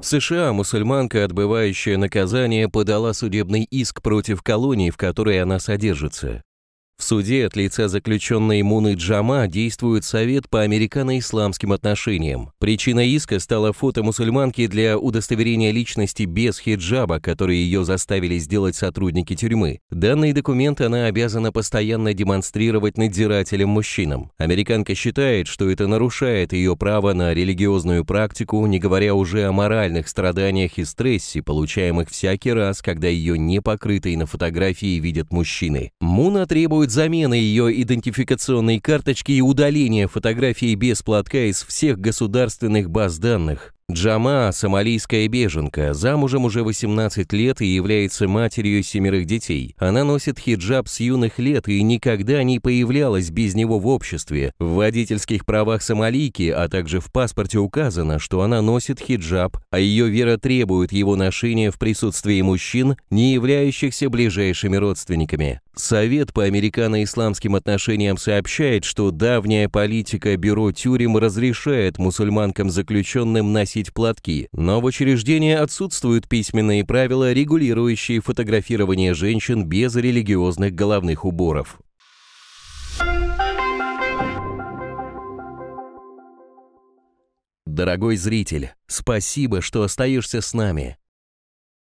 В США мусульманка, отбывающая наказание, подала судебный иск против колонии, в которой она содержится. В суде от лица заключенной Муны Джама действует Совет по американо-исламским отношениям. Причина иска стала фото мусульманки для удостоверения личности без хиджаба, который ее заставили сделать сотрудники тюрьмы. Данный документ она обязана постоянно демонстрировать надзирателям-мужчинам. Американка считает, что это нарушает ее право на религиозную практику, не говоря уже о моральных страданиях и стрессе, получаемых всякий раз, когда ее непокрытые на фотографии видят мужчины. Муна требует требует замены ее идентификационной карточки и удаления фотографии без платка из всех государственных баз данных. Джама – сомалийская беженка, замужем уже 18 лет и является матерью семерых детей. Она носит хиджаб с юных лет и никогда не появлялась без него в обществе. В водительских правах сомалийки, а также в паспорте указано, что она носит хиджаб, а ее вера требует его ношения в присутствии мужчин, не являющихся ближайшими родственниками. Совет по американо-исламским отношениям сообщает, что давняя политика Бюро тюрем разрешает мусульманкам-заключенным носить носить платки, но в учреждении отсутствуют письменные правила, регулирующие фотографирование женщин без религиозных головных уборов. Дорогой зритель, спасибо, что остаешься с нами.